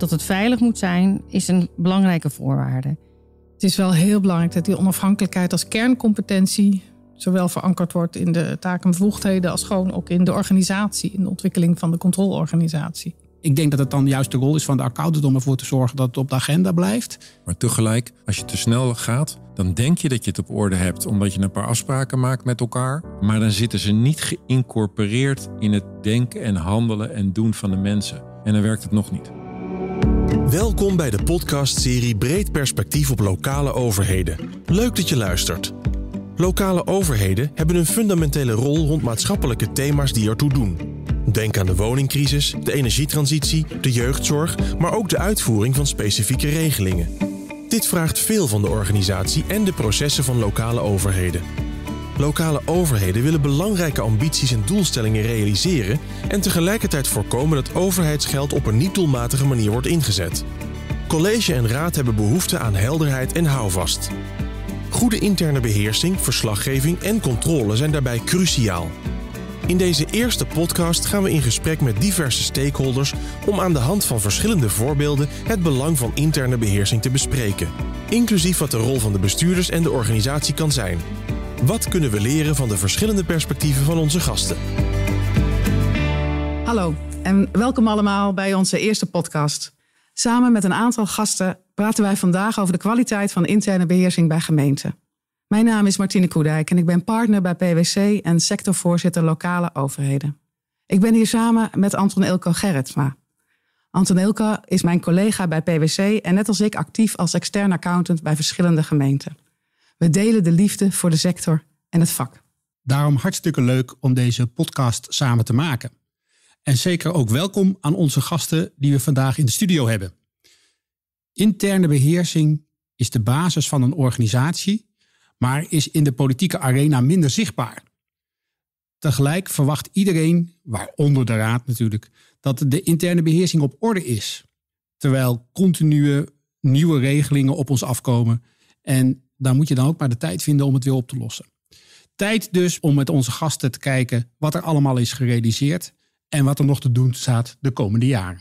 dat het veilig moet zijn, is een belangrijke voorwaarde. Het is wel heel belangrijk dat die onafhankelijkheid als kerncompetentie zowel verankerd wordt in de taken en bevoegdheden als gewoon ook in de organisatie, in de ontwikkeling van de controleorganisatie. Ik denk dat het dan juist de rol is van de accountant om ervoor te zorgen dat het op de agenda blijft. Maar tegelijk, als je te snel gaat, dan denk je dat je het op orde hebt omdat je een paar afspraken maakt met elkaar. Maar dan zitten ze niet geïncorporeerd in het denken en handelen en doen van de mensen. En dan werkt het nog niet. Welkom bij de podcastserie Breed Perspectief op Lokale Overheden. Leuk dat je luistert. Lokale overheden hebben een fundamentele rol rond maatschappelijke thema's die ertoe doen. Denk aan de woningcrisis, de energietransitie, de jeugdzorg, maar ook de uitvoering van specifieke regelingen. Dit vraagt veel van de organisatie en de processen van lokale overheden. Lokale overheden willen belangrijke ambities en doelstellingen realiseren en tegelijkertijd voorkomen dat overheidsgeld op een niet doelmatige manier wordt ingezet. College en raad hebben behoefte aan helderheid en houvast. Goede interne beheersing, verslaggeving en controle zijn daarbij cruciaal. In deze eerste podcast gaan we in gesprek met diverse stakeholders om aan de hand van verschillende voorbeelden het belang van interne beheersing te bespreken, inclusief wat de rol van de bestuurders en de organisatie kan zijn. Wat kunnen we leren van de verschillende perspectieven van onze gasten? Hallo en welkom allemaal bij onze eerste podcast. Samen met een aantal gasten praten wij vandaag over de kwaliteit van interne beheersing bij gemeenten. Mijn naam is Martine Koedijk en ik ben partner bij PwC en sectorvoorzitter lokale overheden. Ik ben hier samen met Anton Ilko Gerritsma. Anton Ilko is mijn collega bij PwC en net als ik actief als extern accountant bij verschillende gemeenten. We delen de liefde voor de sector en het vak. Daarom hartstikke leuk om deze podcast samen te maken. En zeker ook welkom aan onze gasten die we vandaag in de studio hebben. Interne beheersing is de basis van een organisatie, maar is in de politieke arena minder zichtbaar. Tegelijk verwacht iedereen, waaronder de raad natuurlijk, dat de interne beheersing op orde is. Terwijl continue nieuwe regelingen op ons afkomen en daar moet je dan ook maar de tijd vinden om het weer op te lossen. Tijd dus om met onze gasten te kijken wat er allemaal is gerealiseerd en wat er nog te doen staat de komende jaren.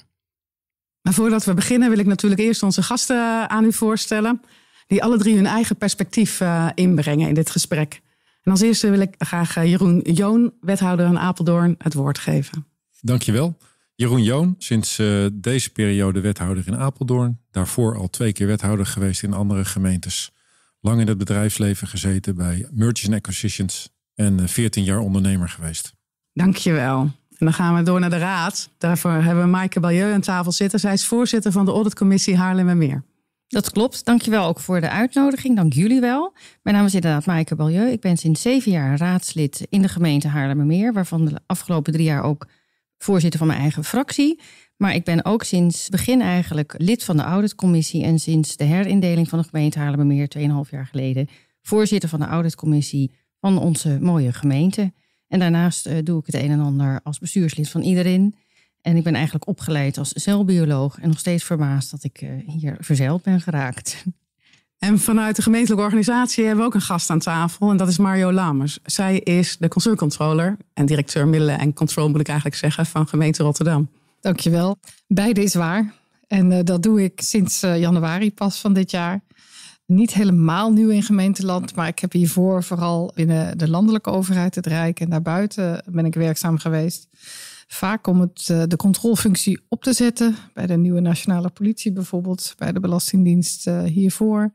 Maar voordat we beginnen wil ik natuurlijk eerst onze gasten eh, aan u voorstellen, die alle drie hun eigen perspectief eh, inbrengen in dit gesprek. En als eerste wil ik graag eh, Jeroen Joon, wethouder in Apeldoorn, het woord geven. Dankjewel. Jeroen Joon, sinds deze periode wethouder in Apeldoorn. Daarvoor al twee keer wethouder geweest in andere gemeentes lang in het bedrijfsleven gezeten bij Mergers Acquisitions en 14 eh, jaar ondernemer geweest. Dankjewel. En dan gaan we door naar de raad. Daarvoor hebben we Maaike Baljeu aan tafel zitten. Zij is voorzitter van de auditcommissie Haarlem en Meer. Dat klopt. Dankjewel ook voor de uitnodiging. Dank jullie wel. Mijn naam is inderdaad Maaike Baljeu. Ik ben sinds zeven jaar raadslid in de gemeente Meer, waarvan de afgelopen drie jaar ook voorzitter van mijn eigen fractie. Maar ik ben ook sinds begin eigenlijk lid van de auditcommissie en sinds de herindeling van de gemeente Haarlemmermeer 2,5 jaar geleden voorzitter van de auditcommissie van onze mooie gemeente. En daarnaast eh, doe ik het een en ander als bestuurslid van iedereen. En ik ben eigenlijk opgeleid als celbioloog en nog steeds verbaasd dat ik eh, hier verzeild ben geraakt. En vanuit de gemeentelijke organisatie hebben we ook een gast aan tafel. En dat is Mario Lamers. Zij is de consumercontroller en directeur middelen en controle moet ik eigenlijk zeggen van gemeente Rotterdam. Dankjewel. Beide is waar. En eh, dat doe ik sinds eh, januari pas van dit jaar. Niet helemaal nieuw in gemeenteland, maar ik heb hiervoor vooral binnen de landelijke overheid, het Rijk en daarbuiten ben ik werkzaam geweest. Vaak om het, eh, de controlefunctie op te zetten, bij de nieuwe nationale politie bijvoorbeeld, bij de Belastingdienst hiervoor.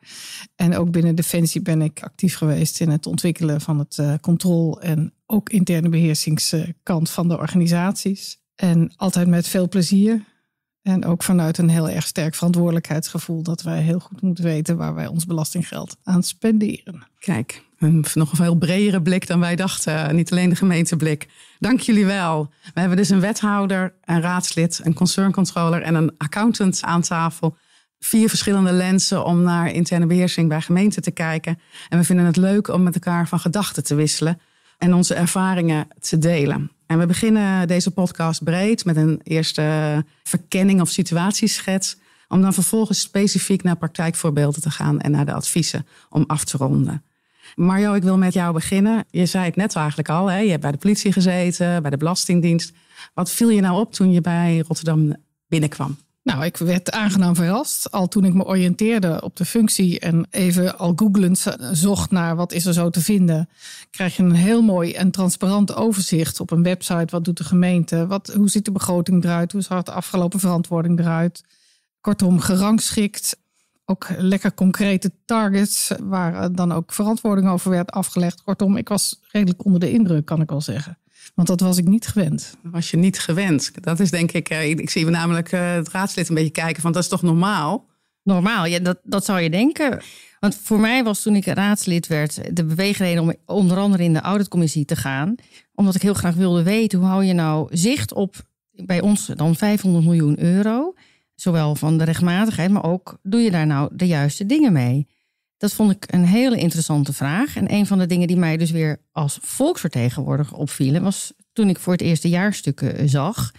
En ook binnen Defensie ben ik actief geweest in het ontwikkelen van het controle- en ook interne beheersingskant van de organisaties. En altijd met veel plezier. En ook vanuit een heel erg sterk verantwoordelijkheidsgevoel dat wij heel goed moeten weten waar wij ons belastinggeld aan spenderen. Kijk, een nog een veel bredere blik dan wij dachten. Niet alleen de gemeenteblik. Dank jullie wel. We hebben dus een wethouder, een raadslid, een concerncontroller en een accountant aan tafel. Vier verschillende lenzen om naar interne beheersing bij gemeenten te kijken. En we vinden het leuk om met elkaar van gedachten te wisselen en onze ervaringen te delen. En we beginnen deze podcast breed met een eerste verkenning of situatieschets. Om dan vervolgens specifiek naar praktijkvoorbeelden te gaan en naar de adviezen om af te ronden. Mario, ik wil met jou beginnen. Je zei het net eigenlijk al, hè? je hebt bij de politie gezeten, bij de Belastingdienst. Wat viel je nou op toen je bij Rotterdam binnenkwam? Nou, ik werd aangenaam verrast. Al toen ik me oriënteerde op de functie en even al googlend zocht naar wat is er zo te vinden, krijg je een heel mooi en transparant overzicht op een website. Wat doet de gemeente? Wat, hoe ziet de begroting eruit? Hoe zag de afgelopen verantwoording eruit? Kortom, gerangschikt. Ook lekker concrete targets waar eh, dan ook verantwoording over werd afgelegd. Kortom, ik was redelijk onder de indruk, kan ik wel zeggen. Want dat was ik niet gewend. Was je niet gewend? Dat is denk ik. Eh, ik zie namelijk eh, het raadslid een beetje kijken van dat is toch normaal? Normaal, ja, dat, dat zou je denken. Want voor mij was toen ik raadslid werd de beweegreden om onder andere in de auditcommissie te gaan. Omdat ik heel graag wilde weten hoe hou je nou zicht op bij ons dan 500 miljoen euro. Zowel van de rechtmatigheid, maar ook doe je daar nou de juiste dingen mee. Dat vond ik een hele interessante vraag. En een van de dingen die mij dus weer als volksvertegenwoordiger opvielen, was toen ik voor het eerste jaarstuk jaarstukken eh, zag,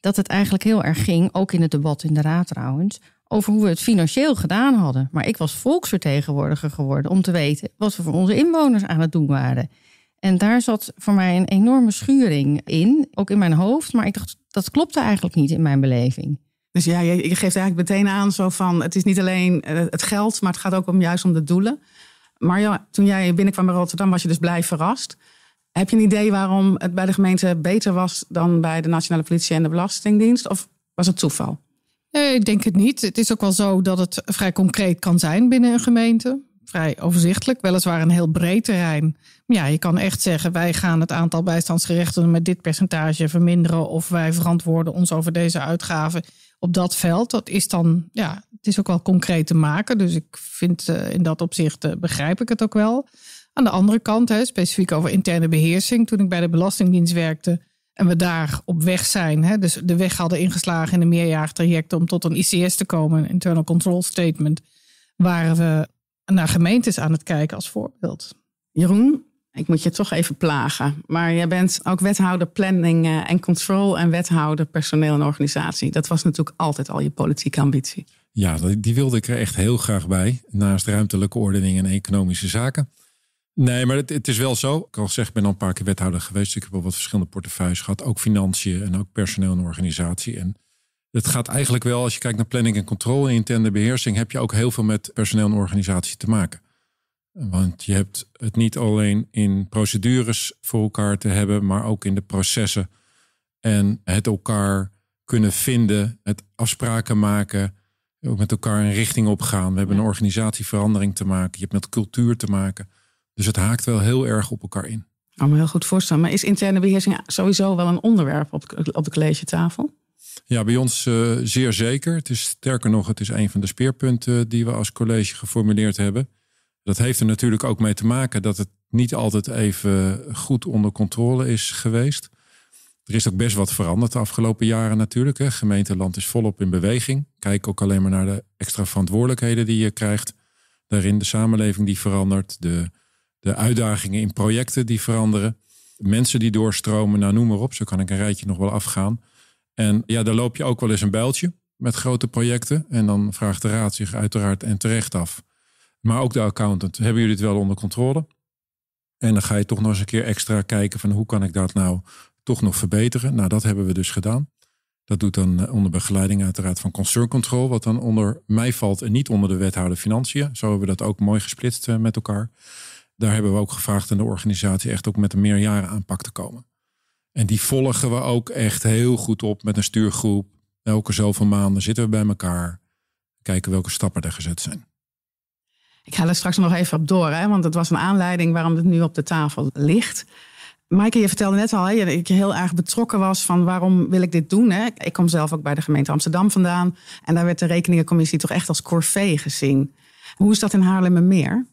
dat het eigenlijk heel erg ging, ook in het debat in de Raad trouwens, over hoe we het financieel gedaan hadden. Maar ik was volksvertegenwoordiger geworden om te weten wat we voor onze inwoners aan het doen waren. En daar zat voor mij een enorme schuring in, ook in mijn hoofd. Maar ik dacht, dat klopte eigenlijk niet in mijn beleving. Dus ja, je, geeft eigenlijk meteen aan zo van het is niet alleen eh, het geld, maar het gaat ook om, juist om de doelen. Maar toen jij binnenkwam bij Rotterdam was je dus blij verrast. Heb je een idee waarom het bij de gemeente beter was dan bij de Nationale Politie en de Belastingdienst? Of was het toeval? Nee, ik denk het niet. Het is ook wel zo dat het vrij concreet kan zijn binnen een gemeente. Vrij overzichtelijk, weliswaar een heel breed terrein. Maar ja, je kan echt zeggen: wij gaan het aantal bijstandsgerechten met dit percentage verminderen. of wij verantwoorden ons over deze uitgaven op dat veld. Dat is dan, ja, het is ook wel concreet te maken. Dus ik vind eh, in dat opzicht eh, begrijp ik het ook wel. Aan de andere kant, hè, specifiek over interne beheersing. Toen ik bij de Belastingdienst werkte en we daar op weg zijn, hè, dus de weg hadden ingeslagen in de meerjarig traject om tot een ICS te komen, een Internal Control Statement, waren we naar gemeentes aan het kijken als voorbeeld. Jeroen, ik moet je toch even plagen. Maar jij bent ook wethouder planning eh, en control en wethouder personeel en organisatie. Dat was natuurlijk altijd al je politieke ambitie. Ja, die wilde ik er echt heel graag bij. Naast ruimtelijke ordening en economische zaken. Nee, maar het, het is wel zo. Ik al zeg, ik ben al een paar keer wethouder geweest. Ik heb al wat verschillende portefeuilles gehad. Ook financiën en ook personeel en organisatie. En het gaat eigenlijk wel, als je kijkt naar planning en controle en interne beheersing, heb je ook heel veel met personeel en organisatie te maken. Want je hebt het niet alleen in procedures voor elkaar te hebben, maar ook in de processen. En het elkaar kunnen vinden, het afspraken maken, ook met elkaar een richting op gaan. We hebben een organisatieverandering te maken, je hebt met cultuur te maken. Dus het haakt wel heel erg op elkaar in. Kan me heel goed voorstellen. Maar is interne beheersing sowieso wel een onderwerp op, op de collegetafel? Ja, bij ons eh, zeer zeker. Het is sterker nog, het is een van de speerpunten eh, die we als college geformuleerd hebben. Dat heeft er natuurlijk ook mee te maken dat het niet altijd even goed onder controle is geweest. Er is ook best wat veranderd de afgelopen jaren natuurlijk. Gemeenteland is volop in beweging. Kijk ook alleen maar naar de extra verantwoordelijkheden die je krijgt. Daarin de samenleving die verandert, de, de uitdagingen in projecten die veranderen. Mensen die doorstromen, nou noem maar op. Zo kan ik een rijtje nog wel afgaan. En ja, daar loop je ook wel eens een bijltje met grote projecten. En dan vraagt de raad zich uiteraard en terecht af maar ook de accountant. Hebben jullie het wel onder controle? En dan ga je toch nog eens een keer extra kijken van hoe kan ik dat nou toch nog verbeteren. Nou, dat hebben we dus gedaan. Dat doet dan eh, onder begeleiding uiteraard van Concern Control, wat dan onder mij valt en niet onder de wethouder financiën. Zo hebben we dat ook mooi gesplitst eh, met elkaar. Daar hebben we ook gevraagd aan de organisatie echt ook met een meerjaren aanpak te komen. En die volgen we ook echt heel goed op met een stuurgroep. Elke zoveel maanden zitten we bij elkaar, kijken welke stappen er gezet zijn. Ik ga er straks nog even op door, hè, want het was een aanleiding waarom het nu op de tafel ligt. Maaike, je vertelde net al hè, dat ik heel erg betrokken was van waarom wil ik dit doen. Hè? Ik kom zelf ook bij de gemeente Amsterdam vandaan. En daar werd de rekeningencommissie toch echt als corvée gezien. Hoe is dat in Haarlemmermeer?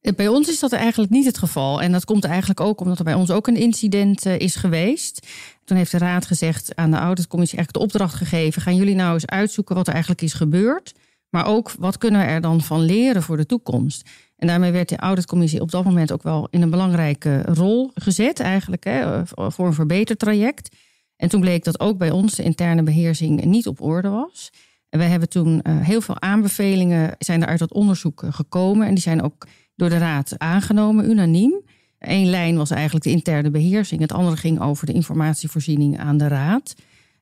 Eh, bij ons is dat eigenlijk niet het geval. En dat komt eigenlijk ook omdat er bij ons ook een incident eh, is geweest. Toen heeft de raad gezegd aan de auditcommissie eigenlijk de opdracht gegeven... gaan jullie nou eens uitzoeken wat er eigenlijk is gebeurd... Maar ook wat kunnen we er dan van leren voor de toekomst? En daarmee werd de auditcommissie op dat moment ook wel in een belangrijke rol gezet, eigenlijk hè, eh, voor een verbetertraject. En toen bleek dat ook bij ons de interne beheersing niet op orde was. En we hebben toen eh, heel veel aanbevelingen zijn er uit dat onderzoek eh, gekomen. En die zijn ook door de raad aangenomen, unaniem. Eén lijn was eigenlijk de interne beheersing. Het andere ging over de informatievoorziening aan de raad.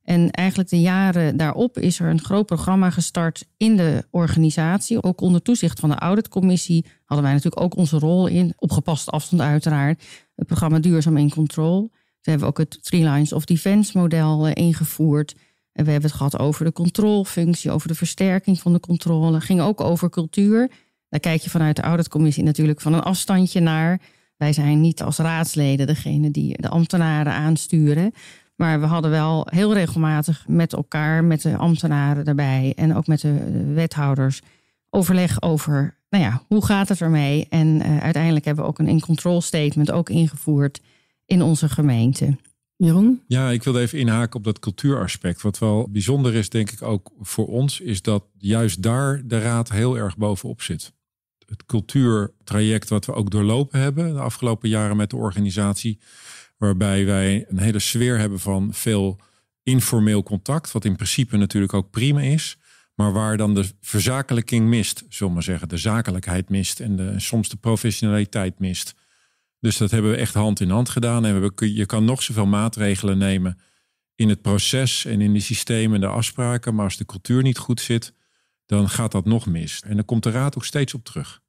En eigenlijk de jaren daarop is er een groot programma gestart in de organisatie. Ook onder toezicht van de auditcommissie hadden wij natuurlijk ook onze rol in. Op gepaste afstand uiteraard. Het programma Duurzaam in Control. Toen hebben ook het Three Lines of Defense model eh, ingevoerd. En we hebben het gehad over de controlefunctie, over de versterking van de controle. Het ging ook over cultuur. Daar kijk je vanuit de auditcommissie natuurlijk van een afstandje naar. Wij zijn niet als raadsleden degene die de ambtenaren aansturen. Maar we hadden wel heel regelmatig met elkaar, met de ambtenaren daarbij en ook met de wethouders overleg over, nou ja, hoe gaat het ermee? En eh, uiteindelijk hebben we ook een in-control statement ook ingevoerd in onze gemeente. Jeroen? Ja, ik wilde even inhaken op dat cultuuraspect. Wat wel bijzonder is, denk ik ook voor ons, is dat juist daar de raad heel erg bovenop zit. Het cultuurtraject wat we ook doorlopen hebben de afgelopen jaren met de organisatie, waarbij wij een hele sfeer hebben van veel informeel contact, wat in principe natuurlijk ook prima is, maar waar dan de verzakelijking mist, zullen we maar zeggen, de zakelijkheid mist en de, soms de professionaliteit mist. Dus dat hebben we echt hand in hand gedaan. En we je kan nog zoveel maatregelen nemen in het proces en in de systemen en de afspraken, maar als de cultuur niet goed zit, dan gaat dat nog mis. En dan komt de raad ook steeds op terug.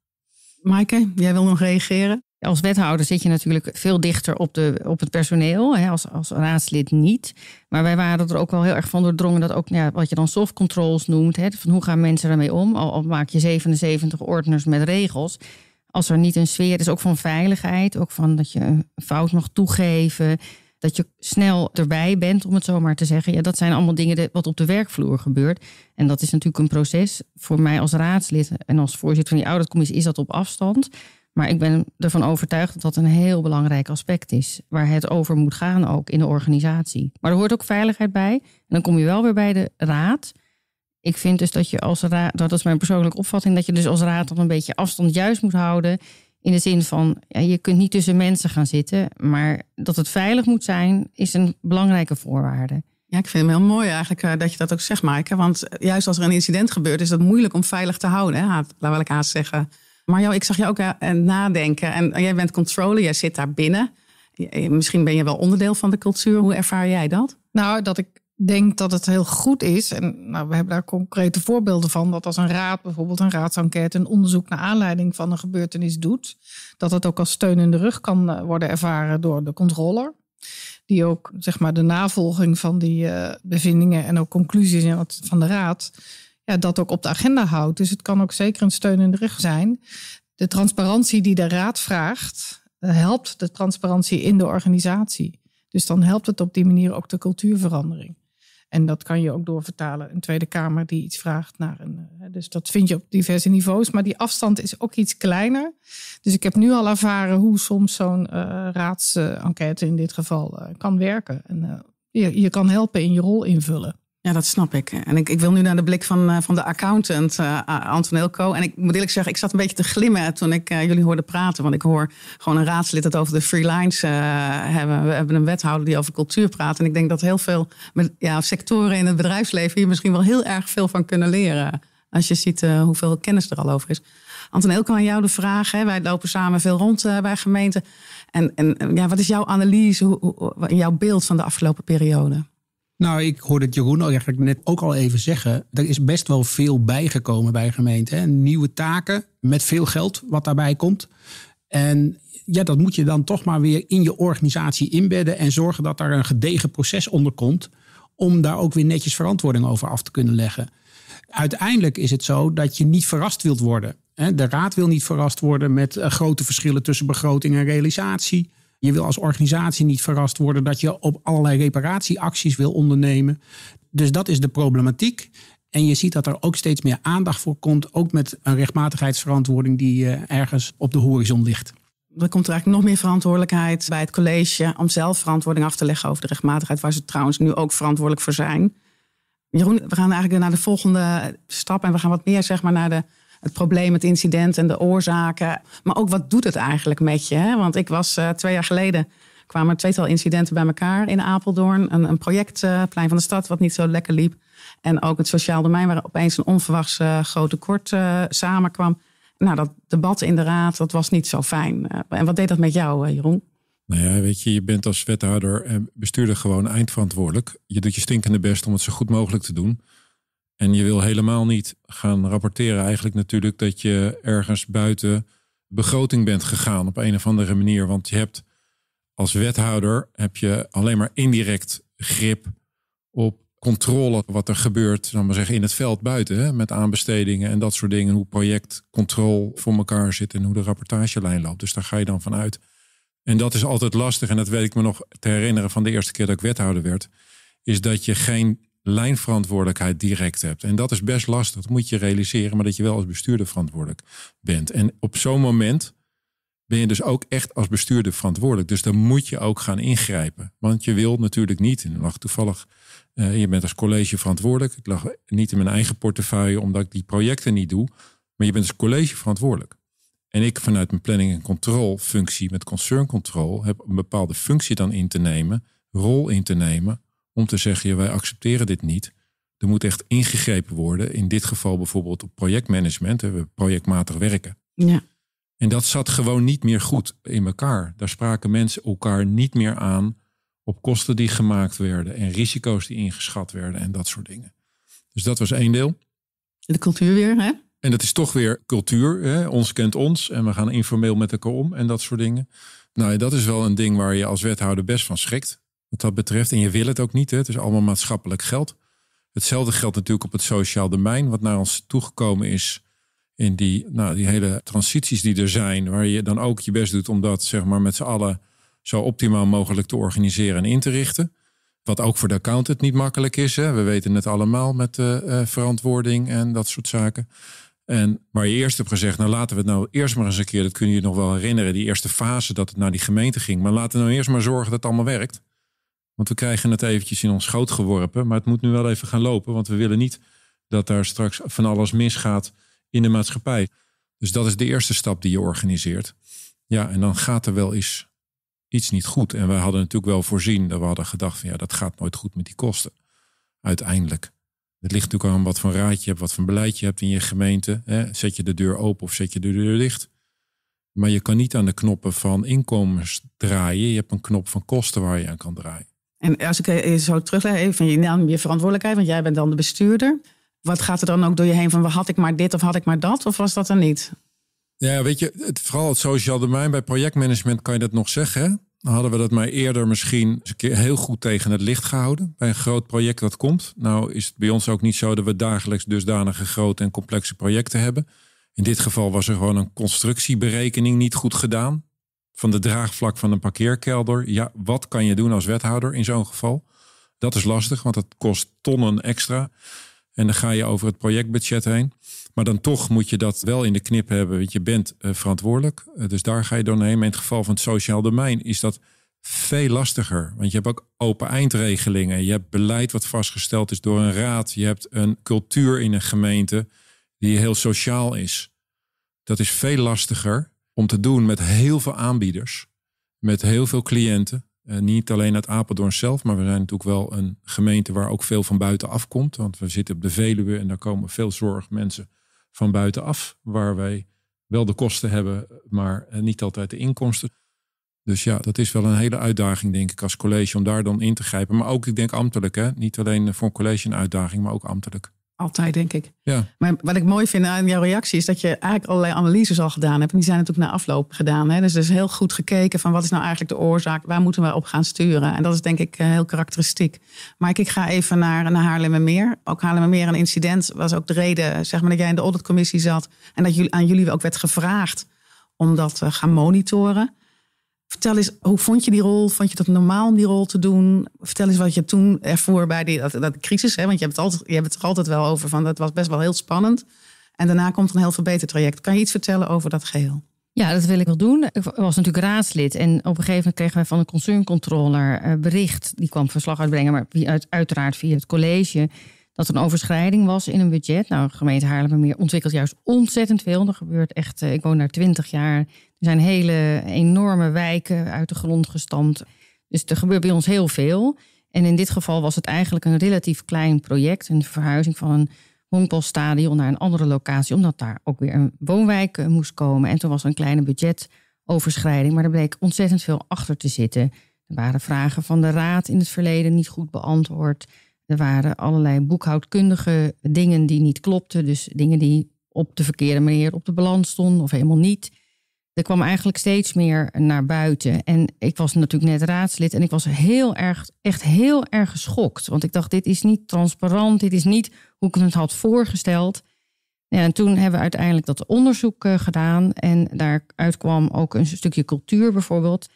Maaike, jij wil nog reageren? Als wethouder zit je natuurlijk veel dichter op, de, op het personeel, hè, als, als raadslid niet. Maar wij waren er ook wel heel erg van doordrongen dat ook wat je dan soft controls noemt, hè, van hoe gaan mensen daarmee om, al, maak je 77 ordners met regels als er niet een sfeer is, ook van veiligheid, ook van dat je fout mag toegeven, dat je snel erbij bent, om het zo maar te zeggen. Ja, dat zijn allemaal dingen wat op de werkvloer gebeurt. En dat is natuurlijk een proces. Voor mij als raadslid en als voorzitter van die ouderscommissie is dat op afstand. Maar ik ben ervan overtuigd dat dat een heel belangrijk aspect is. Waar het over moet gaan ook in de organisatie. Maar er hoort ook veiligheid bij. En dan kom je wel weer bij de raad. Ik vind dus dat je als raad, dat is mijn persoonlijke opvatting, dat je dus als raad dan een beetje afstand juist moet houden. In de zin van, je kunt niet tussen mensen gaan zitten. Maar dat het veilig moet zijn, is een belangrijke voorwaarde. Ja, ik vind het heel mooi eigenlijk eh, dat je dat ook zegt, Maaike. Want eh, juist als er een incident gebeurt, is dat moeilijk om veilig te houden. Hè? Laat wil ik haast zeggen Marjo, ik zag je ook eh, eh, nadenken. En eh, jij bent controller, jij zit daar binnen. Misschien ben je wel onderdeel van de cultuur. Hoe ervaar jij dat? Nou, dat ik denk dat het heel goed is. En nou, we hebben daar concrete voorbeelden van. Dat als een raad bijvoorbeeld een raadsenquête een onderzoek naar aanleiding van een gebeurtenis doet, dat het ook als steun in de rug kan worden ervaren door de controller. Die ook zeg maar, de navolging van die bevindingen en ook conclusies van de raad ja, dat ook op de agenda houdt. Dus het kan ook zeker een steun in de rug zijn. De transparantie die de raad vraagt, eh, helpt de transparantie in de organisatie. Dus dan helpt het op die manier ook de cultuurverandering. En dat kan je ook doorvertalen. Een Tweede Kamer die iets vraagt naar een. Eh, dus dat vind je op diverse niveaus. Maar die afstand is ook iets kleiner. Dus ik heb nu al ervaren hoe soms zo'n eh, raadsenquête in dit geval kan werken. En je, je kan helpen in je rol invullen. Ja, dat snap ik. En ik, ik wil nu naar de blik van, eh, van de accountant uh, Anton Elko. En ik moet eerlijk zeggen, ik zat een beetje te glimmen toen ik eh, jullie hoorde praten. Want ik hoor gewoon een raadslid het over de free hebben. We hebben een wethouder die over cultuur praat. En ik denk dat heel veel ja, sectoren in het bedrijfsleven hier misschien wel heel erg veel van kunnen leren. Als je ziet hoeveel kennis er al over is. Anton Elko, aan jou de vraag. Hè? Wij lopen samen veel rond bij gemeenten. En, en ja, wat is jouw analyse, hoe, jouw beeld van de afgelopen periode? Nou, ik hoorde het Jeroen eigenlijk net ook al even zeggen. Er is best wel veel bijgekomen bij gemeenten. Nieuwe taken met veel geld wat daarbij komt. En ja, dat moet je dan toch maar weer in je organisatie inbedden en zorgen dat daar een gedegen proces onder komt. Om daar ook weer netjes verantwoording over af te kunnen leggen. Uiteindelijk is het zo dat je niet verrast wilt worden. De raad wil niet verrast worden met eh, grote verschillen tussen begroting en realisatie. Je wil als organisatie niet verrast worden dat je op allerlei reparatieacties wil ondernemen. Dus dat is de problematiek. En je ziet dat er ook steeds meer aandacht voor komt, ook met een rechtmatigheidsverantwoording die eh, ergens op de horizon ligt. Er komt er eigenlijk nog meer verantwoordelijkheid bij het college om zelf verantwoording af te leggen over de rechtmatigheid, waar ze trouwens nu ook verantwoordelijk voor zijn. Jeroen, we gaan eigenlijk naar de volgende stap en we gaan wat meer zeg maar, naar de het probleem, het incident en de oorzaken. Maar ook wat doet het eigenlijk met je? Hè? Want ik was eh, twee jaar geleden kwamen er tweetal incidenten bij elkaar in Apeldoorn. Een, een project, eh, Plein van de Stad, wat niet zo lekker liep. En ook het sociaal domein, waar opeens een onverwachts uh, eh, groot tekort samenkwam. Nou, dat debat in de raad, dat was niet zo fijn. en wat deed dat met jou, Jeroen? Nou ja, weet je, je bent als wethouder en bestuurder gewoon eindverantwoordelijk. Je doet je stinkende best om het zo goed mogelijk te doen. En je wil helemaal niet gaan rapporteren eigenlijk natuurlijk dat je ergens buiten begroting bent gegaan op een of andere manier. Want je hebt als wethouder heb je alleen maar indirect grip op controle wat er gebeurt, dan maar zeggen, in het veld buiten. Hè, met aanbestedingen en dat soort dingen. Hoe projectcontrole voor elkaar zit en hoe de rapportagelijn loopt. Dus daar ga je dan van uit. En dat is altijd lastig. En dat weet ik me nog te herinneren van de eerste keer dat ik wethouder werd. Is dat je geen lijnverantwoordelijkheid direct hebt. En dat is best lastig, dat moet je realiseren, maar dat je wel als bestuurder verantwoordelijk bent. En op zo'n moment ben je dus ook echt als bestuurder verantwoordelijk. Dus dan moet je ook gaan ingrijpen. Want je wilt natuurlijk niet, en lag toevallig, eh, je bent als college verantwoordelijk. Ik lag niet in mijn eigen portefeuille omdat ik die projecten niet doe. Maar je bent als college verantwoordelijk. En ik vanuit mijn planning en control functie met concern control heb een bepaalde functie dan in te nemen, rol in te nemen om te zeggen, wij accepteren dit niet. Er moet echt ingegrepen worden. In dit geval bijvoorbeeld op projectmanagement, we projectmatig werken. Ja. En dat zat gewoon niet meer goed in elkaar. Daar spraken mensen elkaar niet meer aan op kosten die gemaakt werden en risico's die ingeschat werden en dat soort dingen. Dus dat was één deel. De cultuur weer, hè? En dat is toch weer cultuur. Hè? Ons kent ons en we gaan informeel met elkaar om en dat soort dingen. Nou, dat is wel een ding waar je als wethouder best van schrikt wat dat betreft. En je wil het ook niet. Hè? Het is allemaal maatschappelijk geld. Hetzelfde geldt natuurlijk op het sociaal domein, wat naar ons toegekomen is in die, nou, die hele transities die er zijn, waar je dan ook je best doet om dat zeg maar, met z'n allen zo optimaal mogelijk te organiseren en in te richten. Wat ook voor de accountant niet makkelijk is. Hè? We weten het allemaal met de eh, verantwoording en dat soort zaken. En waar je eerst hebt gezegd, nou laten we het nou eerst maar eens een keer, dat kun je je nog wel herinneren, die eerste fase dat het naar die gemeente ging. Maar laten we nou eerst maar zorgen dat het allemaal werkt. Want we krijgen het eventjes in ons schoot geworpen. Maar het moet nu wel even gaan lopen. Want we willen niet dat daar straks van alles misgaat in de maatschappij. Dus dat is de eerste stap die je organiseert. Ja, en dan gaat er wel eens iets niet goed. En wij hadden natuurlijk wel voorzien dat we hadden gedacht: van ja, dat gaat nooit goed met die kosten. Uiteindelijk. Het ligt natuurlijk aan wat voor raad je hebt, wat voor beleid je hebt in je gemeente. Zet je de deur open of zet je de deur dicht? Maar je kan niet aan de knoppen van inkomens draaien. Je hebt een knop van kosten waar je aan kan draaien. En als ik zo terugleg, van je naam je verantwoordelijkheid, want jij bent dan de bestuurder. Wat gaat er dan ook door je heen van had ik maar dit of had ik maar dat? Of was dat er niet? Ja, weet je, het, vooral het sociaal domein bij projectmanagement kan je dat nog zeggen. Dan hadden we dat maar eerder misschien eens een keer heel goed tegen het licht gehouden. Bij een groot project dat komt. Nou is het bij ons ook niet zo dat we dagelijks dusdanige grote en complexe projecten hebben. In dit geval was er gewoon een constructieberekening niet goed gedaan van de draagvlak van een parkeerkelder. Ja, wat kan je doen als wethouder in zo'n geval? Dat is lastig, want dat kost tonnen extra. En dan ga je over het projectbudget heen. Maar dan toch moet je dat wel in de knip hebben, want je bent eh, verantwoordelijk. Eh, dus daar ga je doorheen. Maar in het geval van het sociaal domein is dat veel lastiger. Want je hebt ook open eindregelingen. Je hebt beleid wat vastgesteld is door een raad. Je hebt een cultuur in een gemeente die heel sociaal is. Dat is veel lastiger om te doen met heel veel aanbieders, met heel veel cliënten. Eh, niet alleen uit Apeldoorn zelf, maar we zijn natuurlijk wel een gemeente waar ook veel van buiten af komt. Want we zitten op de Veluwe en daar komen veel zorgmensen van buitenaf, waar wij wel de kosten hebben, maar eh, niet altijd de inkomsten. Dus ja, dat is wel een hele uitdaging, denk ik, als college om daar dan in te grijpen. Maar ook, ik denk, ambtelijk. Hè? Niet alleen voor een college een uitdaging, maar ook ambtelijk. Altijd, denk ik. Ja. Maar wat ik mooi vind aan jouw reactie is dat je eigenlijk allerlei analyses al gedaan hebt. En die zijn natuurlijk na afloop gedaan. Hè? Dus er is heel goed gekeken van wat is nou eigenlijk de oorzaak? Waar moeten we op gaan sturen? En dat is denk ik eh, heel karakteristiek. Maar ik, ga even naar, naar Haarlemmermeer. Ook Haarlemmermeer, een incident was ook de reden zeg maar, dat jij in de auditcommissie zat. En dat jullie, aan jullie ook werd gevraagd om dat te eh, gaan monitoren. Vertel eens, hoe vond je die rol? Vond je dat normaal om die rol te doen? Vertel eens wat je toen ervoor bij die, dat, crisis. Hè? Want je hebt, het altijd, je hebt het er altijd wel over van dat was best wel heel spannend. En daarna komt een heel verbetertraject. Kan je iets vertellen over dat geheel? Ja, dat wil ik wel doen. Ik was natuurlijk raadslid. En op een gegeven moment kregen wij van de concerncontroller eh, bericht. Die kwam verslag uitbrengen, maar uit, uiteraard via het college. Dat er een overschrijding was in een budget. Nou, gemeente Haarlemmermeer ontwikkelt juist ontzettend veel. Er gebeurt echt, eh, ik woon daar twintig jaar. Er zijn hele enorme wijken uit de grond gestampt. Dus er gebeurt bij ons heel veel. En in dit geval was het eigenlijk een relatief klein project. Een verhuizing van een honkbalstadion naar een andere locatie. Omdat daar ook weer een woonwijk eh, moest komen. En toen was er een kleine budgetoverschrijding. Maar er bleek ontzettend veel achter te zitten. Er waren vragen van de raad in het verleden niet goed beantwoord. Er waren allerlei boekhoudkundige dingen die niet klopten. Dus dingen die op de verkeerde manier op de balans stonden of helemaal niet er kwam eigenlijk steeds meer naar buiten. En ik was natuurlijk net raadslid en ik was heel erg, echt heel erg geschokt. Want ik dacht, dit is niet transparant, dit is niet hoe ik het had voorgesteld. Ja, en toen hebben we uiteindelijk dat onderzoek eh, gedaan. En daaruit kwam ook een stukje cultuur bijvoorbeeld.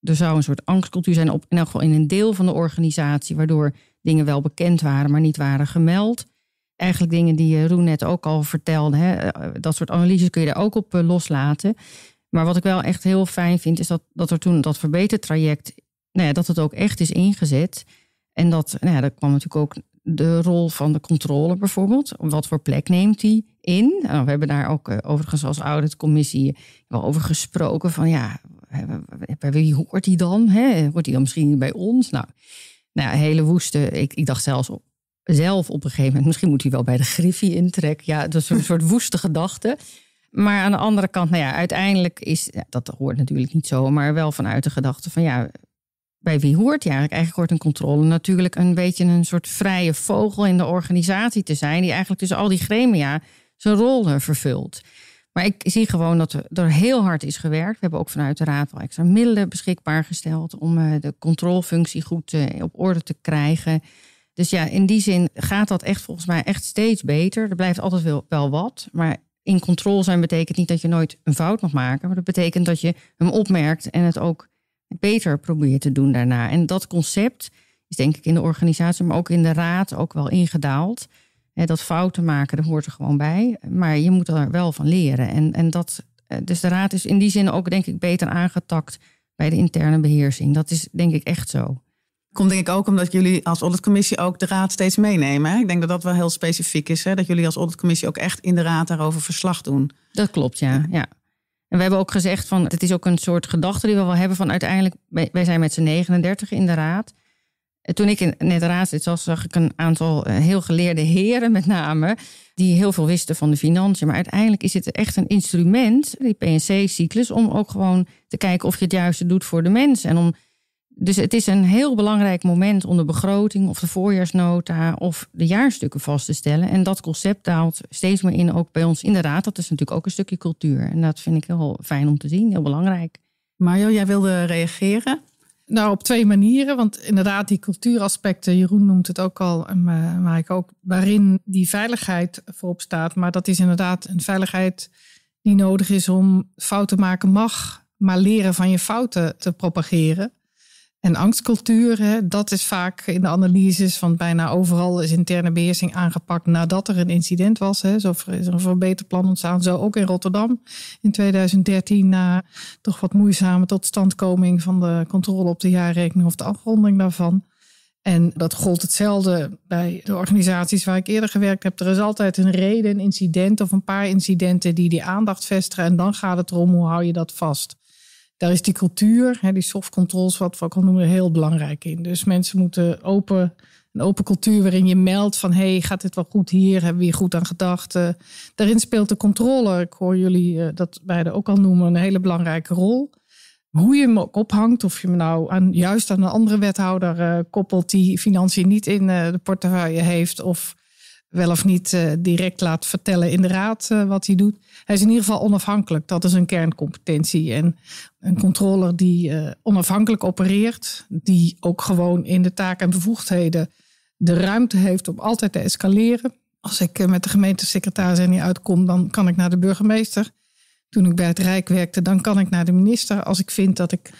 Er zou een soort angstcultuur zijn, op, in elk geval in een deel van de organisatie, waardoor dingen wel bekend waren, maar niet waren gemeld. Eigenlijk dingen die eh, Roen net ook al vertelde. Hè? Eh, dat soort analyses kun je daar ook op loslaten. Maar wat ik wel echt heel fijn vind, is dat, dat er toen dat verbetertraject, nou ja, dat het ook echt is ingezet. En dat, nou ja, daar kwam natuurlijk ook de rol van de controle bijvoorbeeld. Wat voor plek neemt die in? Nou, we hebben daar ook eh, overigens als auditcommissie wel over gesproken van ja, bij wie hoort die dan? Hè? Hoort die dan misschien bij ons? Nou, nou hele woeste. Ik, ik dacht zelfs op, zelf op een gegeven moment, misschien moet hij wel bij de griffie intrekken. Ja, dat is een soort woeste gedachte. Maar aan de andere kant, nou ja, uiteindelijk is, dat hoort natuurlijk niet zo, maar wel vanuit de gedachte van ja, bij wie hoort hij eigenlijk? Eigenlijk hoort een controle natuurlijk een beetje een soort vrije vogel in de organisatie te zijn, die eigenlijk tussen al die gremia zijn rol vervult. Maar ik zie gewoon dat er heel hard is gewerkt. We hebben ook vanuit de Raad wel extra middelen beschikbaar gesteld om eh, de controlefunctie goed eh, op orde te krijgen. Dus ja, in die zin gaat dat echt volgens mij echt steeds beter. Er blijft altijd wel wat. Maar in controle zijn betekent niet dat je nooit een fout mag maken, maar dat betekent dat je hem opmerkt en het ook beter probeert te doen daarna. En dat concept is denk ik in de organisatie, maar ook in de raad ook wel ingedaald. Dat fouten maken, dat hoort er gewoon bij. Maar je moet er wel van leren. En, en dat, eh, dus de raad is in die zin ook denk ik beter aangetakt bij de interne beheersing. Dat is denk ik echt zo. Komt denk ik ook omdat jullie als auditcommissie ook de raad steeds meenemen. Hè? Ik denk dat dat wel heel specifiek is. Hè? Dat jullie als auditcommissie ook echt in de raad daarover verslag doen. Dat klopt, ja. ja. En we hebben ook gezegd van het is ook een soort gedachte die we wel hebben van uiteindelijk, wij zijn met z'n 39 in de raad. Toen ik in, net raad zat, zag ik een aantal eh, heel geleerde heren met name, die heel veel wisten van de financiën. Maar uiteindelijk is het echt een instrument, die PNC-cyclus, om ook gewoon te kijken of je het juiste doet voor de mensen. En om dus het is een heel belangrijk moment om de begroting of de voorjaarsnota of de jaarstukken vast te stellen. En dat concept daalt steeds meer in, ook bij ons in de raad. Dat is natuurlijk ook een stukje cultuur. En dat vind ik heel fijn om te zien, heel belangrijk. Mario, jij wilde reageren? Nou, op twee manieren. Want inderdaad, die cultuuraspecten, Jeroen noemt het ook al, maar eh, ik ook, waarin die veiligheid voorop staat. Maar dat is inderdaad een veiligheid die nodig is om fouten maken mag, maar leren van je fouten te propageren. En angstcultuur, dat is vaak in de analyses van bijna overal is interne beheersing aangepakt nadat er een incident was. Hè. Zo is er een verbeterplan ontstaan. Zo ook in Rotterdam in 2013 na toch wat moeizame totstandkoming van de controle op de jaarrekening of de afronding daarvan. En dat gold hetzelfde bij de organisaties waar ik eerder gewerkt heb. Er is altijd een reden, een incident of een paar incidenten die die aandacht vestigen. En dan gaat het erom hoe hou je dat vast daar is die cultuur, hè, die soft controls, wat we ook al noemen, heel belangrijk in. Dus mensen moeten open, een open cultuur waarin je meldt van hey, gaat dit wel goed hier? Hebben we hier goed aan gedacht? Eh, daarin speelt de controle, ik hoor jullie uh, dat beide ook al noemen, een hele belangrijke rol. Hoe je hem ook ophangt, of je hem nou aan, juist aan een andere wethouder eh, koppelt die financiën niet in de portefeuille heeft, of wel of niet eh, direct laat vertellen in de raad eh, wat hij doet. Hij is in ieder geval onafhankelijk. Dat is een kerncompetentie. En een controller die eh, onafhankelijk opereert, die ook gewoon in de taken en bevoegdheden de ruimte heeft om altijd te escaleren. Als ik met de gemeentesecretaris er niet uitkom, dan kan ik naar de burgemeester. Toen ik bij het Rijk werkte, dan kan ik naar de minister als ik vind dat ik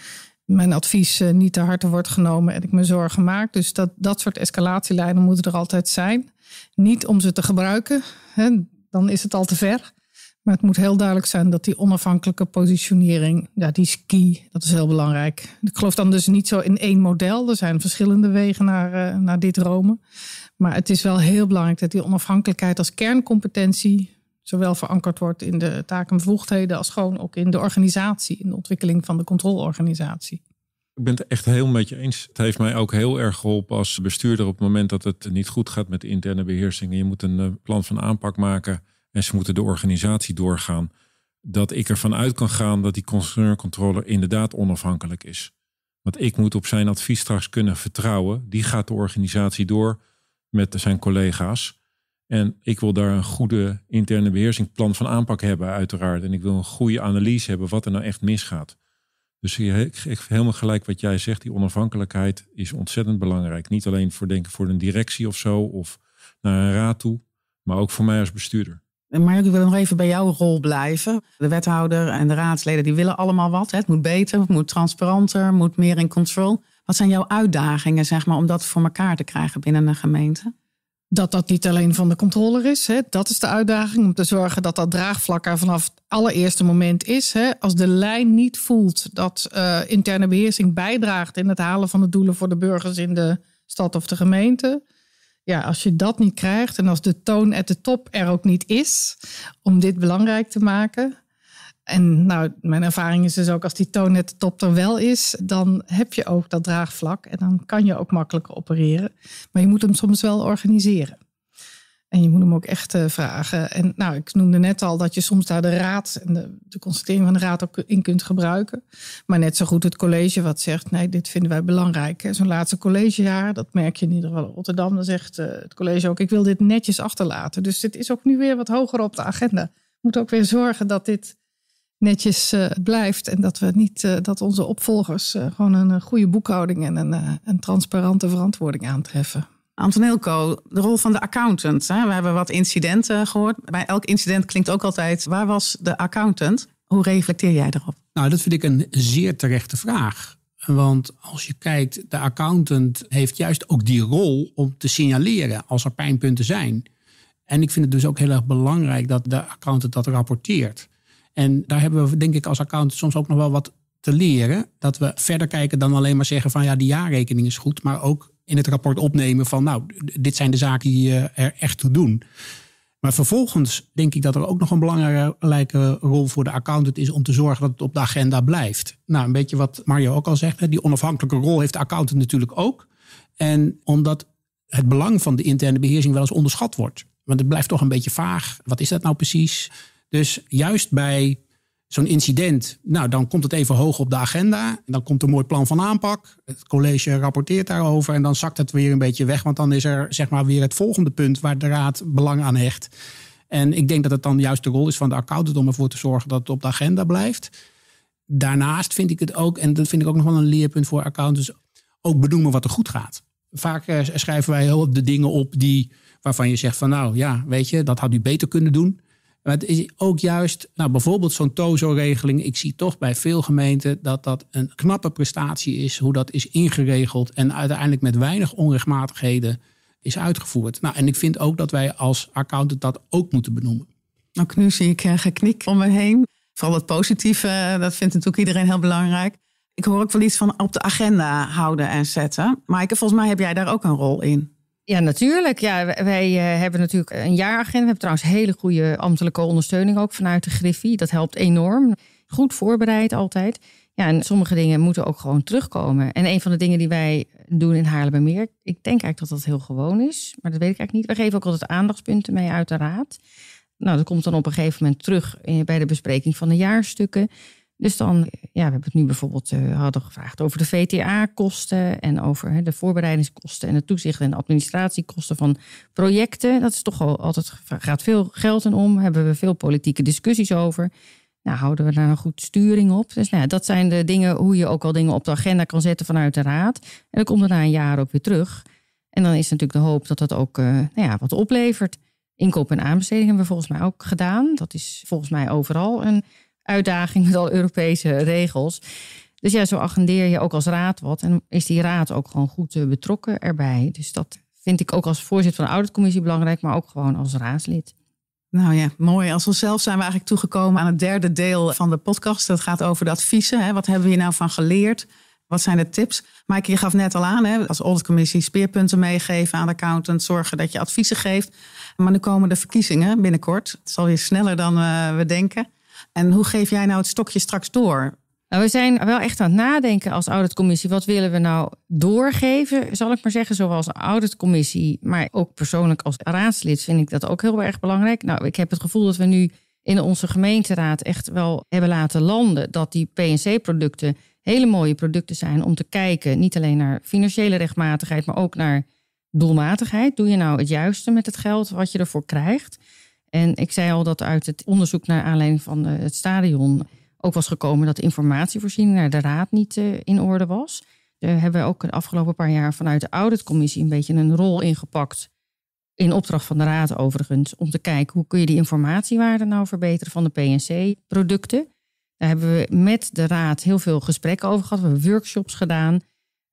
mijn advies niet te harte wordt genomen en ik me zorgen maak. Dus dat, dat soort escalatielijnen moeten er altijd zijn. Niet om ze te gebruiken, hè, dan is het al te ver. Maar het moet heel duidelijk zijn dat die onafhankelijke positionering, ja, die is key. Dat is heel belangrijk. Ik geloof dan dus niet zo in één model. Er zijn verschillende wegen naar, eh, naar dit Rome. Maar het is wel heel belangrijk dat die onafhankelijkheid als kerncompetentie zowel verankerd wordt in de taken en bevoegdheden als gewoon ook in de organisatie, in de ontwikkeling van de controleorganisatie. Ik ben het echt heel met je eens. Het heeft mij ook heel erg geholpen als bestuurder op het moment dat het niet goed gaat met de interne beheersing. Je moet een eh, plan van aanpak maken en ze moeten de organisatie doorgaan. Dat ik ervan uit kan gaan dat die concerncontroller inderdaad onafhankelijk is. Want ik moet op zijn advies straks kunnen vertrouwen. Die gaat de organisatie door met zijn collega's. En ik wil daar een goede interne plan van aanpak hebben, uiteraard. En ik wil een goede analyse hebben wat er nou echt misgaat. Dus je geeft helemaal gelijk wat jij zegt. Die onafhankelijkheid is ontzettend belangrijk. Niet alleen voor, denk voor een directie of zo of naar een raad toe, maar ook voor mij als bestuurder. Maar ik wil nog even bij jouw rol blijven. De wethouder en de raadsleden die willen allemaal wat. Het moet beter, het moet transparanter, het moet meer in control. Wat zijn jouw uitdagingen zeg maar, om dat voor elkaar te krijgen binnen een gemeente? dat dat niet alleen van de controller is. Hè. Dat is de uitdaging om te zorgen dat dat draagvlak er vanaf het allereerste moment is. Hè. Als de lijn niet voelt dat eh, interne beheersing bijdraagt in het halen van de doelen voor de burgers in de stad of de gemeente. Ja, als je dat niet krijgt en als de toon at de top er ook niet is om dit belangrijk te maken, en nou, mijn ervaring is dus ook als die toonnet top er wel is, dan heb je ook dat draagvlak en dan kan je ook makkelijker opereren. Maar je moet hem soms wel organiseren. En je moet hem ook echt eh, vragen. En nou, ik noemde net al dat je soms daar de raad en de, de, constatering van de raad ook in kunt gebruiken. Maar net zo goed het college wat zegt: nee, dit vinden wij belangrijk. Zo'n laatste collegejaar, dat merk je in ieder geval in Rotterdam, dan zegt eh, het college ook: ik wil dit netjes achterlaten. Dus dit is ook nu weer wat hoger op de agenda. Moet ook weer zorgen dat dit netjes eh, blijft. En dat we niet eh, dat onze opvolgers eh, gewoon een goede boekhouding en een, een transparante verantwoording aantreffen. Antonelko, de rol van de accountant. Hè? We hebben wat incidenten gehoord. Bij elk incident klinkt ook altijd: waar was de accountant? Hoe reflecteer jij erop? Nou, dat vind ik een zeer terechte vraag. Want als je kijkt, de accountant heeft juist ook die rol om te signaleren als er pijnpunten zijn. En ik vind het dus ook heel erg belangrijk dat de accountant dat rapporteert. En daar hebben we denk ik als accountant soms ook nog wel wat te leren. Dat we verder kijken dan alleen maar zeggen van ja, die jaarrekening is goed. Maar ook in het rapport opnemen van nou, dit zijn de zaken die er echt toe doen. Maar vervolgens denk ik dat er ook nog een belangrijke rol voor de accountant is om te zorgen dat het op de agenda blijft. Nou, een beetje wat Mario ook al zegt, die onafhankelijke rol heeft de accountant natuurlijk ook. En omdat het belang van de interne beheersing wel eens onderschat wordt. Want het blijft toch een beetje vaag. Wat is dat nou precies? Dus juist bij zo'n incident, nou, dan komt het even hoog op de agenda. Dan komt een mooi plan van aanpak. Het college rapporteert daarover en dan zakt het weer een beetje weg. Want dan is er zeg maar weer het volgende punt waar de raad belang aan hecht. En ik denk dat het dan juist de rol is van de accountant om ervoor te zorgen dat het op de agenda blijft. Daarnaast vind ik het ook, en dat vind ik ook nog wel een leerpunt voor accountants, ook benoemen wat er goed gaat. Vaak eh, schrijven wij heel de dingen op die, waarvan je zegt van nou ja, weet je, dat had u beter kunnen doen. Maar het is ook juist, nou bijvoorbeeld zo'n TOZO-regeling. Ik zie toch bij veel gemeenten dat dat een knappe prestatie is, hoe dat is ingeregeld en uiteindelijk met weinig onrechtmatigheden is uitgevoerd. Nou, en ik vind ook dat wij als accountant dat ook moeten benoemen. Nou, nu zie ik eh, geknik om me heen. Vooral het positieve, eh, dat vindt natuurlijk iedereen heel belangrijk. Ik hoor ook wel iets van op de agenda houden en zetten. Maaike, volgens mij heb jij daar ook een rol in. Ja, natuurlijk. Ja, wij eh, hebben natuurlijk een jaaragenda. We hebben trouwens hele goede ambtelijke ondersteuning ook vanuit de Griffie. Dat helpt enorm. Goed voorbereid altijd. Ja, en sommige dingen moeten ook gewoon terugkomen. En een van de dingen die wij doen in Haarlemmermeer, ik denk eigenlijk dat dat heel gewoon is, maar dat weet ik eigenlijk niet. We geven ook altijd aandachtspunten mee uit de raad. Nou, dat komt dan op een gegeven moment terug bij de bespreking van de jaarstukken. Dus dan, ja, we hebben het nu bijvoorbeeld eh, hadden gevraagd over de VTA-kosten en over de voorbereidingskosten en de toezicht en administratiekosten van projecten. Dat is toch al altijd gaat veel geld in om. Hebben we veel politieke discussies over. Nou, houden we daar een goed sturing op? Dus nou, ja, dat zijn de dingen hoe je ook al dingen op de agenda kan zetten vanuit de raad. En dan komt er na een jaar op weer terug. En dan is natuurlijk de hoop dat dat ook eh, nou ja, wat oplevert. Inkoop en aanbesteding hebben we volgens mij ook gedaan. Dat is volgens mij overal een uitdaging met al Europese regels. Dus ja, zo agendeer je ook als raad wat. En is die raad ook gewoon goed eh, betrokken erbij. Dus dat vind ik ook als voorzitter van de auditcommissie belangrijk, maar ook gewoon als raadslid. Nou ja, mooi. Als onszelf zijn we eigenlijk toegekomen aan het derde deel van de podcast. Dat gaat over de adviezen. Hè. Wat hebben we hier nou van geleerd? Wat zijn de tips? Mike, je gaf net al aan, hè, als auditcommissie speerpunten meegeven aan de accountants, zorgen dat je adviezen geeft. Maar nu komen de verkiezingen binnenkort. Het zal weer sneller dan eh, we denken. En hoe geef jij nou het stokje straks door? Nou, we zijn wel echt aan het nadenken als auditcommissie. Wat willen we nou doorgeven, zal ik maar zeggen, zoals auditcommissie. Maar ook persoonlijk als raadslid vind ik dat ook heel erg belangrijk. Nou, ik heb het gevoel dat we nu in onze gemeenteraad echt wel hebben laten landen dat die PNC-producten hele mooie producten zijn om te kijken, niet alleen naar financiële rechtmatigheid, maar ook naar doelmatigheid. Doe je nou het juiste met het geld wat je ervoor krijgt? En ik zei al dat uit het onderzoek naar aanleiding van eh, het stadion ook was gekomen dat de informatievoorziening naar de raad niet eh, in orde was. Daar hebben we ook de afgelopen paar jaar vanuit de auditcommissie een beetje een rol ingepakt. In opdracht van de Raad overigens, om te kijken hoe kun je die informatiewaarde nou verbeteren van de PNC-producten. Daar hebben we met de Raad heel veel gesprekken over gehad. We hebben workshops gedaan,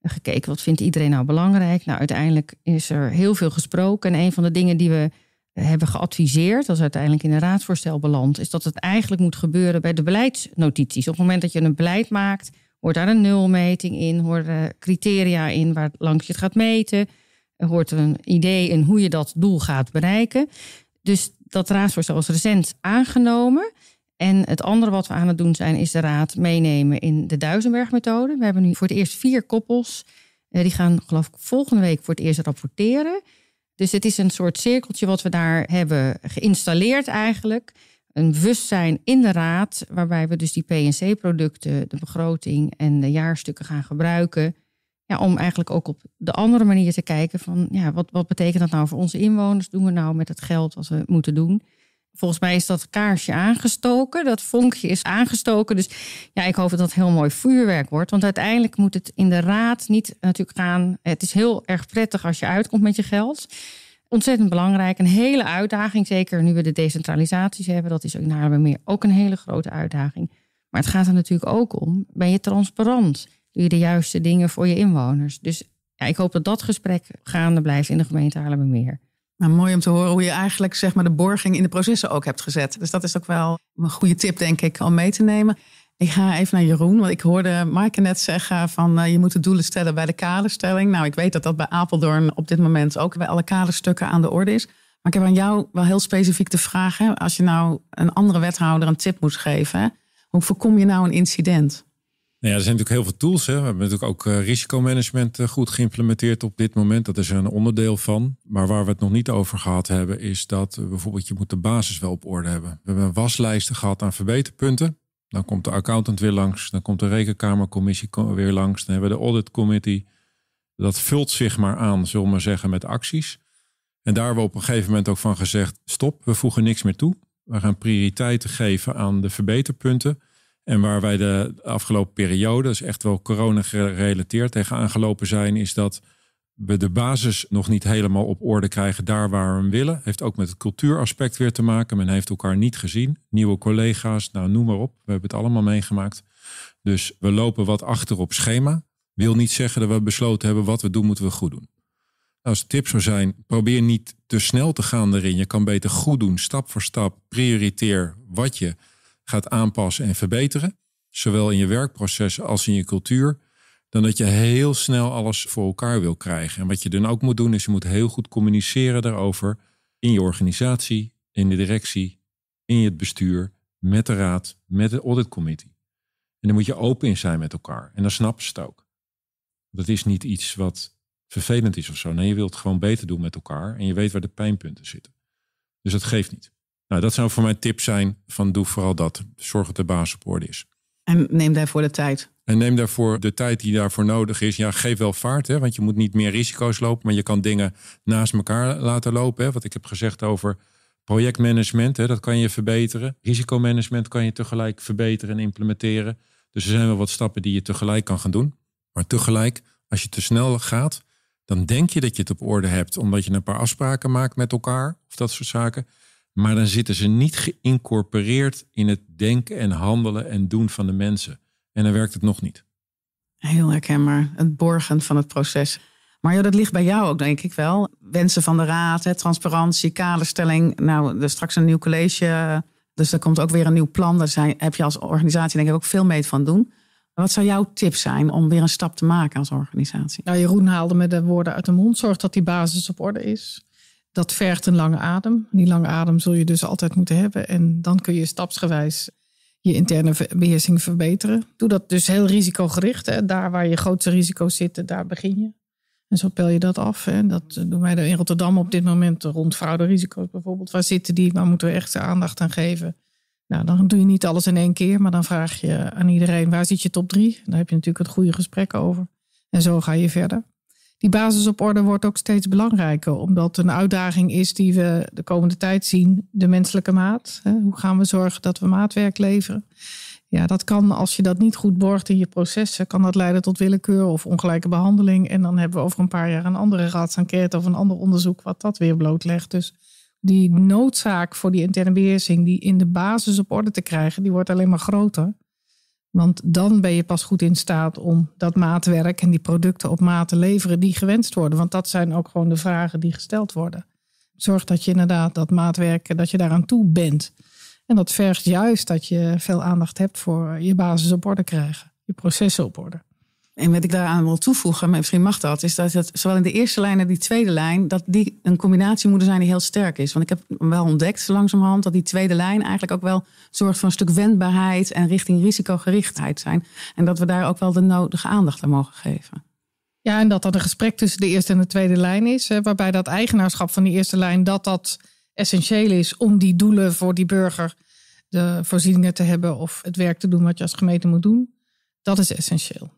gekeken wat vindt iedereen nou belangrijk. Nou, uiteindelijk is er heel veel gesproken. En een van de dingen die we hebben geadviseerd, als uiteindelijk in een raadsvoorstel belandt, is dat het eigenlijk moet gebeuren bij de beleidsnotities. Op het moment dat je een beleid maakt, hoort daar een nulmeting in, hoort eh, criteria in waar langs je het gaat meten, hoort er een idee in hoe je dat doel gaat bereiken. Dus dat raadsvoorstel is recent aangenomen. En het andere wat we aan het doen zijn, is de raad meenemen in de duizenberg methode We hebben nu voor het eerst vier koppels. Eh, die gaan, geloof ik, volgende week voor het eerst rapporteren. Dus het is een soort cirkeltje wat we daar hebben geïnstalleerd eigenlijk. Een bewustzijn in de raad, waarbij we dus die PNC-producten, de begroting en de jaarstukken gaan gebruiken. Ja, om eigenlijk ook op de andere manier te kijken van ja, wat, wat betekent dat nou voor onze inwoners? Doen we nou met het geld wat we moeten doen? Volgens mij is dat kaarsje aangestoken, dat vonkje is aangestoken. Dus ja, ik hoop dat dat heel mooi vuurwerk wordt. Want uiteindelijk moet het in de raad niet natuurlijk gaan. Het is heel erg prettig als je uitkomt met je geld. Ontzettend belangrijk, een hele uitdaging. Zeker nu we de decentralisaties hebben, dat is ook in Haarlemmermeer ook een hele grote uitdaging. Maar het gaat er natuurlijk ook om, ben je transparant? Doe je de juiste dingen voor je inwoners? Dus ja, ik hoop dat dat gesprek gaande blijft in de gemeente Haarlemmermeer. Nou, mooi om te horen hoe je eigenlijk zeg maar, de borging in de processen ook hebt gezet. Dus dat is ook wel een goede tip, denk ik, om mee te nemen. Ik ga even naar Jeroen, want ik hoorde Maaike net zeggen van eh, je moet de doelen stellen bij de kaderstelling. Nou, ik weet dat dat bij Apeldoorn op dit moment ook bij alle kaderstukken aan de orde is. Maar ik heb aan jou wel heel specifiek de vraag, als je nou een andere wethouder een tip moest geven, hoe voorkom je nou een incident? Nou ja, er zijn natuurlijk heel veel tools. Hè. We hebben natuurlijk ook eh, risicomanagement eh, goed geïmplementeerd op dit moment. Dat is er een onderdeel van. Maar waar we het nog niet over gehad hebben, is dat bijvoorbeeld je moet de basis wel op orde hebben. We hebben waslijsten gehad aan verbeterpunten. Dan komt de accountant weer langs. Dan komt de rekenkamercommissie weer langs. Dan hebben we de auditcommittee. Dat vult zich maar aan, zullen we maar zeggen, met acties. En daar hebben we op een gegeven moment ook van gezegd: stop, we voegen niks meer toe. We gaan prioriteiten geven aan de verbeterpunten. En waar wij de afgelopen periode, dus echt wel corona gerelateerd tegen aangelopen zijn, is dat we de basis nog niet helemaal op orde krijgen daar waar we hem willen. Heeft ook met het cultuuraspect weer te maken. Men heeft elkaar niet gezien. Nieuwe collega's, nou noem maar op. We hebben het allemaal meegemaakt. Dus we lopen wat achter op schema. Wil niet zeggen dat we besloten hebben wat we doen, moeten we goed doen. Nou, als tip zou zijn, probeer niet te snel te gaan erin. Je kan beter goed doen, stap voor stap. Prioriteer wat je gaat aanpassen en verbeteren, zowel in je werkproces als in je cultuur, dan dat je heel snel alles voor elkaar wil krijgen. En wat je dan ook moet doen, is je moet heel goed communiceren daarover in je organisatie, in de directie, in het bestuur, met de raad, met de auditcommittee. En dan moet je open in zijn met elkaar. En dan snappen ze het ook. Dat is niet iets wat vervelend is of zo. Nee, je wilt het gewoon beter doen met elkaar en je weet waar de pijnpunten zitten. Dus dat geeft niet. Nou, dat zou voor mijn tip zijn van doe vooral dat. Zorg dat de baas op orde is. En neem daarvoor de tijd. En neem daarvoor de tijd die daarvoor nodig is. Ja, geef wel vaart, hè, want je moet niet meer risico's lopen, maar je kan dingen naast elkaar laten lopen. Hè. Wat ik heb gezegd over projectmanagement, hè, dat kan je verbeteren. Risicomanagement kan je tegelijk verbeteren en implementeren. Dus er zijn wel wat stappen die je tegelijk kan gaan doen. Maar tegelijk, als je te snel gaat, dan denk je dat je het op orde hebt, omdat je een paar afspraken maakt met elkaar of dat soort zaken. Maar dan zitten ze niet geïncorporeerd in het denken en handelen en doen van de mensen. En dan werkt het nog niet. Heel herkenbaar. Het borgen van het proces. Maar joh, dat ligt bij jou ook, denk ik wel. Wensen van de raad, transparantie, kaderstelling. Nou, er is straks een nieuw college. Dus er komt ook weer een nieuw plan. Daar zijn, heb je als organisatie denk ik ook veel mee van doen. Wat zou jouw tip zijn om weer een stap te maken als organisatie? Nou, Jeroen haalde met de woorden uit de mond. Zorg dat die basis op orde is dat vergt een lange adem. Die lange adem zul je dus altijd moeten hebben. En dan kun je stapsgewijs je interne beheersing verbeteren. Doe dat dus heel risicogericht. Hè. Daar waar je grootste risico's zitten, daar begin je. En zo pel je dat af. Hè. Dat doen wij in Rotterdam op dit moment rond frauderisico's bijvoorbeeld. Waar zitten die? Waar moeten we echt aandacht aan geven? Nou, dan doe je niet alles in één keer, maar dan vraag je aan iedereen: waar zit je top drie? Daar heb je natuurlijk het goede gesprek over. En zo ga je verder die basis op orde wordt ook steeds belangrijker, omdat een uitdaging is die we de komende tijd zien, de menselijke maat. Hoe gaan we zorgen dat we maatwerk leveren? Ja, dat kan, als je dat niet goed borgt in je processen, kan dat leiden tot willekeur of ongelijke behandeling. En dan hebben we over een paar jaar een andere raadsenquête of een ander onderzoek wat dat weer blootlegt. Dus die noodzaak voor die interne beheersing, die in de basis op orde te krijgen, die wordt alleen maar groter. Want dan ben je pas goed in staat om dat maatwerk en die producten op maat te leveren die gewenst worden. Want dat zijn ook gewoon de vragen die gesteld worden. Zorg dat je inderdaad dat maatwerk, dat je daaraan toe bent. En dat vergt juist dat je veel aandacht hebt voor je basis op orde krijgen, je processen op orde. En wat ik daaraan wil toevoegen, maar misschien mag dat, is dat zowel in de eerste lijn en die tweede lijn, dat die een combinatie moeten zijn die heel sterk is. Want ik heb wel ontdekt, langzamerhand, dat die tweede lijn eigenlijk ook wel zorgt voor een stuk wendbaarheid en richting risicogerichtheid zijn. En dat we daar ook wel de nodige aandacht aan mogen geven. Ja, en dat dat een gesprek tussen de eerste en de tweede lijn is, hè, waarbij dat eigenaarschap van die eerste lijn, dat dat essentieel is om die doelen voor die burger, de voorzieningen te hebben of het werk te doen wat je als gemeente moet doen, dat is essentieel.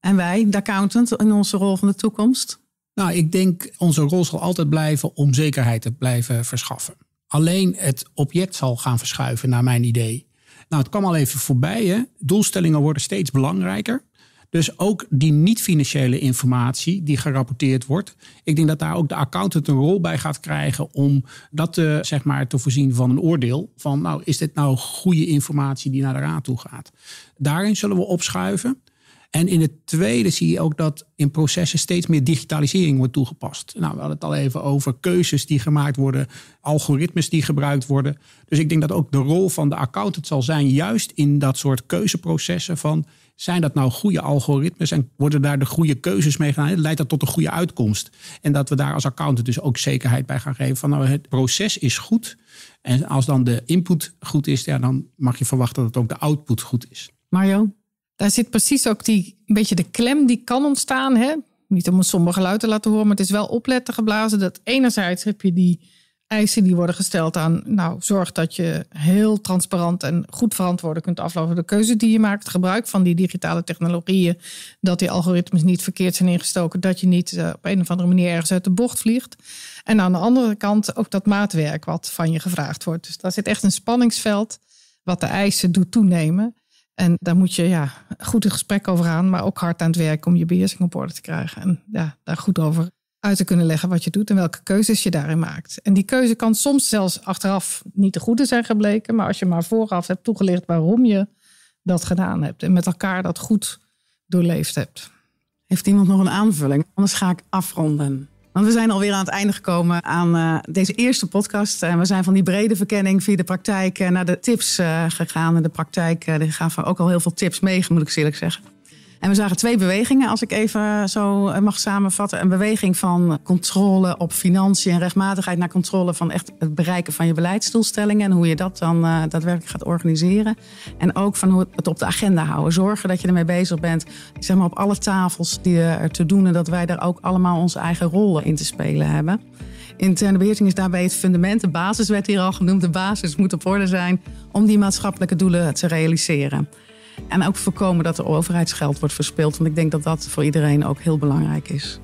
En wij, de accountant, in onze rol van de toekomst? Nou, ik denk onze rol zal altijd blijven om zekerheid te blijven verschaffen. Alleen het object zal gaan verschuiven, naar mijn idee. Nou, het kwam al even voorbij. Hè? Doelstellingen worden steeds belangrijker. Dus ook die niet-financiële informatie die gerapporteerd wordt. Ik denk dat daar ook de accountant een rol bij gaat krijgen om dat te, eh, zeg maar, te voorzien van een oordeel. Van nou, is dit nou goede informatie die naar de raad toe gaat? Daarin zullen we opschuiven. En in het tweede zie je ook dat in processen steeds meer digitalisering wordt toegepast. Nou, we hadden het al even over keuzes die gemaakt worden, algoritmes die gebruikt worden. Dus ik denk dat ook de rol van de accountant zal zijn, juist in dat soort keuzeprocessen van zijn dat nou goede algoritmes en worden daar de goede keuzes mee gedaan? Leidt dat tot een goede uitkomst? En dat we daar als accountant dus ook zekerheid bij gaan geven van nou, het proces is goed. En als dan de input goed is, dan mag je verwachten dat ook de output goed is. Mario, daar zit precies ook die beetje de klem die kan ontstaan. Hè? Niet om een somber geluid te laten horen, maar het is wel opletten geblazen. Dat enerzijds heb je die eisen die worden gesteld aan. Nou, zorg dat je heel transparant en goed verantwoordelijk kunt aflopen de keuze die je maakt. gebruik van die digitale technologieën. Dat die algoritmes niet verkeerd zijn ingestoken. Dat je niet eh, op een of andere manier ergens uit de bocht vliegt. En aan de andere kant ook dat maatwerk wat van je gevraagd wordt. Dus daar zit echt een spanningsveld. Wat de eisen doet toenemen. En daar moet je ja, goed een gesprek over aan, maar ook hard aan het werk om je beheersing op orde te krijgen. En ja, daar goed over uit te kunnen leggen wat je doet en welke keuzes je daarin maakt. En die keuze kan soms zelfs achteraf niet de goede zijn gebleken, maar als je maar vooraf hebt toegelicht waarom je dat gedaan hebt en met elkaar dat goed doorleefd hebt. Heeft iemand nog een aanvulling? Anders ga ik afronden. Want we zijn alweer aan het einde gekomen aan eh, deze eerste podcast. En eh, we zijn van die brede verkenning via de praktijk eh, naar de tips gegaan. En de praktijk uh, gaven ook al heel veel tips mee, moet ik eerlijk zeggen. En we zagen twee bewegingen, als ik even zo eh, mag samenvatten. Een beweging van controle op financiën en rechtmatigheid naar controle van echt het bereiken van je beleidsdoelstellingen. En hoe je dat dan eh, daadwerkelijk gaat organiseren. En ook van hoe het op de agenda houden. Zorgen dat je ermee bezig bent. Zeg maar op alle tafels die er te doen. En dat wij daar ook allemaal onze eigen rollen in te spelen hebben. Interne beheersing is daarbij het fundament. De basis werd hier al genoemd. De basis moet op orde zijn om die maatschappelijke doelen te realiseren. En ook voorkomen dat er overheidsgeld wordt verspild. Want ik denk dat dat voor iedereen ook heel belangrijk is.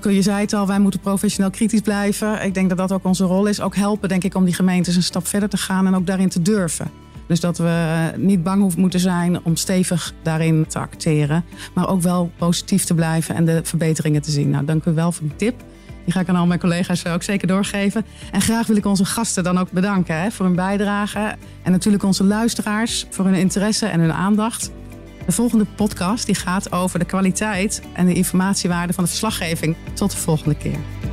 kun je zei het al, wij moeten professioneel kritisch blijven. Ik denk dat dat ook onze rol is. Ook helpen, denk ik, om die gemeentes een stap verder te gaan en ook daarin te durven. Dus dat we niet bang hoeven moeten zijn om stevig daarin te acteren. Maar ook wel positief te blijven en de verbeteringen te zien. Nou, dank u wel voor die tip. Die ga ik aan al mijn collega's eh, ook zeker doorgeven. En graag wil ik onze gasten dan ook bedanken hè, voor hun bijdrage. En natuurlijk onze luisteraars voor hun interesse en hun aandacht. De volgende podcast die gaat over de kwaliteit en de informatiewaarde van de verslaggeving. Tot de volgende keer.